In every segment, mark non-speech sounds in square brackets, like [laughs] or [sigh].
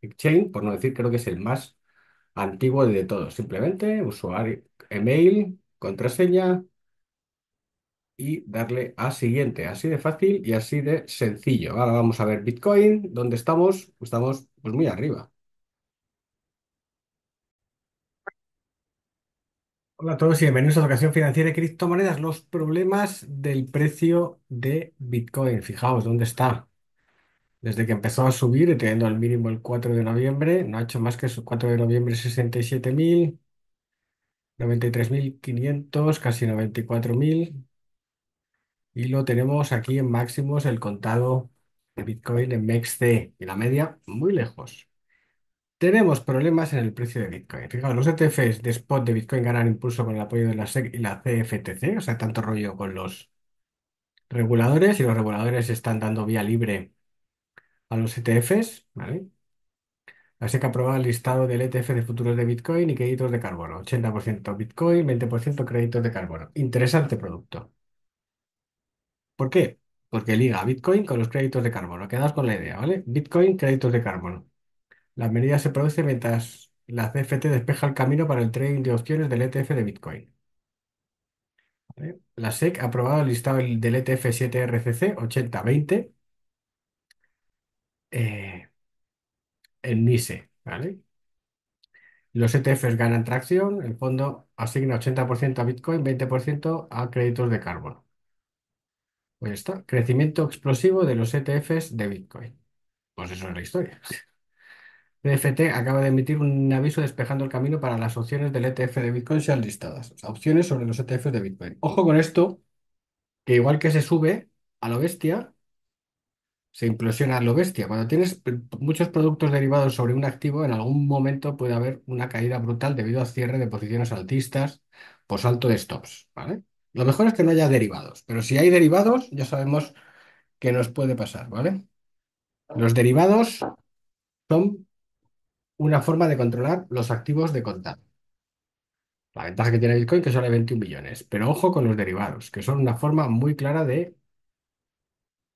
Exchange, por no decir, creo que es el más antiguo de todos. Simplemente usuario, email, contraseña y darle a siguiente. Así de fácil y así de sencillo. Ahora vamos a ver Bitcoin, ¿dónde estamos? Estamos pues muy arriba. Hola a todos y bienvenidos a Educación Financiera y Criptomonedas. Los problemas del precio de Bitcoin. Fijaos dónde está. Desde que empezó a subir, teniendo al mínimo el 4 de noviembre, no ha hecho más que su 4 de noviembre 67.000, 93.500, casi 94.000. Y lo tenemos aquí en máximos el contado de Bitcoin en MEXC y la media muy lejos. Tenemos problemas en el precio de Bitcoin. Fijaos, los ETFs de spot de Bitcoin ganan impulso con el apoyo de la SEC y la CFTC, o sea, tanto rollo con los reguladores y los reguladores están dando vía libre a los ETFs, ¿vale? La SEC ha aprobado el listado del ETF de futuros de Bitcoin y créditos de carbono. 80% Bitcoin, 20% créditos de carbono. Interesante producto. ¿Por qué? Porque liga Bitcoin con los créditos de carbono. Quedas con la idea, ¿vale? Bitcoin, créditos de carbono. La medida se produce mientras la CFT despeja el camino para el trading de opciones del ETF de Bitcoin. La SEC ha aprobado el listado del ETF 7RCC 80-20 eh, en NICE ¿vale? Los ETFs ganan tracción, el fondo asigna 80% a Bitcoin, 20% a créditos de carbono. Pues está, crecimiento explosivo de los ETFs de Bitcoin. Pues eso es la historia. NFT [laughs] acaba de emitir un aviso despejando el camino para las opciones del ETF de Bitcoin sean listadas. opciones sobre los ETFs de Bitcoin. Ojo con esto, que igual que se sube a lo bestia, se implosiona lo bestia. Cuando tienes muchos productos derivados sobre un activo, en algún momento puede haber una caída brutal debido a cierre de posiciones altistas por salto de stops, ¿vale? Lo mejor es que no haya derivados, pero si hay derivados, ya sabemos qué nos puede pasar, ¿vale? Los derivados son una forma de controlar los activos de contado. La ventaja que tiene Bitcoin que son 21 millones, pero ojo con los derivados, que son una forma muy clara de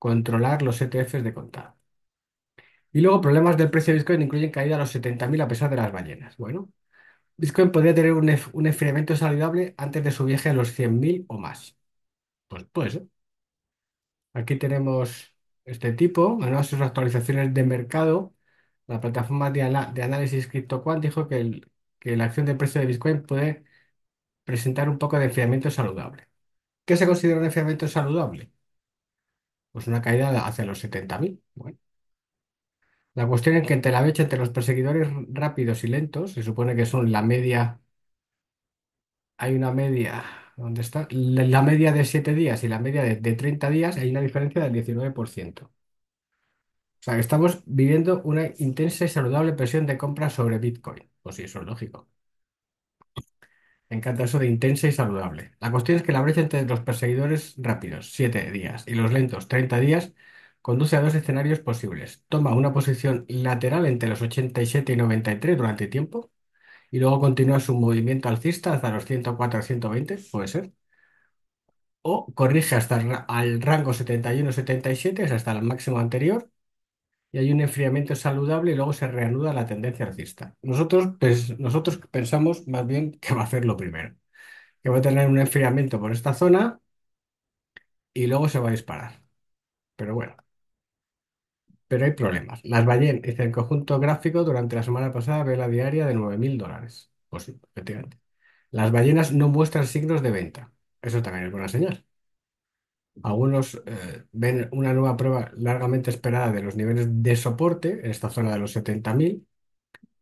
Controlar los ETFs de contado. Y luego problemas del precio de Bitcoin incluyen caída a los 70.000 a pesar de las ballenas. Bueno, Bitcoin podría tener un, enfriamiento saludable antes de su viaje a los 100.000 o más. Pues pues Aquí tenemos este tipo, en sus actualizaciones de mercado. La plataforma de, análisis CryptoQuant dijo que, el- que la acción del precio de Bitcoin puede presentar un poco de enfriamiento saludable. ¿Qué se considera un enfriamiento saludable? Pues una caída hacia los 70.000. La cuestión es que entre la brecha entre los perseguidores rápidos y lentos, se supone que son la media, hay una media, ¿dónde está? La, media de 7 días y la media de, de 30 días, hay una diferencia del 19%. O sea, que estamos viviendo una intensa y saludable presión de compra sobre Bitcoin. Pues sí, eso es lógico. Me encanta eso de intensa y saludable. La cuestión es que la brecha entre los perseguidores rápidos, 7 días, y los lentos, 30 días, conduce a dos escenarios posibles. Toma una posición lateral entre los 87 y 93 durante tiempo, y luego continúa su movimiento alcista hasta los 104 120, puede ser. O corrige hasta el rango 71-77, es hasta el máximo anterior, y hay un enfriamiento saludable y luego se reanuda la tendencia alcista. Nosotros, pues, nosotros pensamos más bien [laughs] que va a hacer lo primero, que va a tener un enfriamiento por esta zona y luego se va a disparar. Pero bueno, pero hay problemas. Las ballenas, dice el conjunto gráfico durante la semana pasada vela diaria de 9.000 dólares. Pues efectivamente. Las ballenas no muestran signos de venta. Eso también es buena señal. Algunos eh, ven una nueva prueba largamente esperada de los niveles de soporte en esta zona de los 70.000,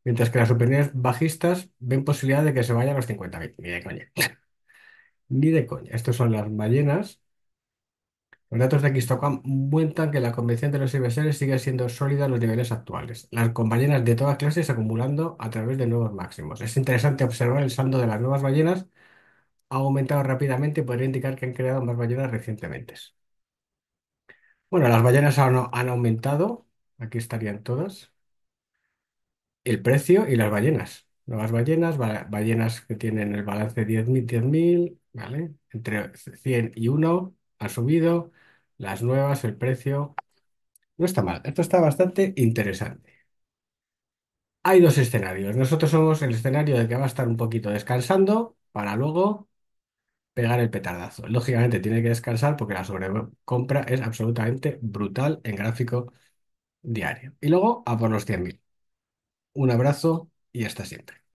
mientras que las opiniones bajistas ven posibilidad de que se vaya a los 50.000. Ni de coña. [laughs] Ni de coña. Estos son las ballenas. Los datos de Xtocam muestran que la convención de los inversores sigue siendo sólida en los niveles actuales, las con ballenas de todas clases acumulando a través de nuevos máximos. Es interesante observar el saldo de las nuevas ballenas ha aumentado rápidamente podría indicar que han creado más ballenas recientemente. Bueno, las ballenas han, han aumentado. Aquí estarían todas. El precio y las ballenas. Nuevas ballenas, ballenas que tienen el balance de 10.000, 10.000, ¿vale? Entre 100 y 1 ha subido. Las nuevas, el precio. No está mal. Esto está bastante interesante. Hay dos escenarios. Nosotros somos el escenario de que va a estar un poquito descansando para luego pegar el petardazo. Lógicamente tiene que descansar porque la sobrecompra es absolutamente brutal en gráfico diario. Y luego a por los 100.000. Un abrazo y hasta siempre.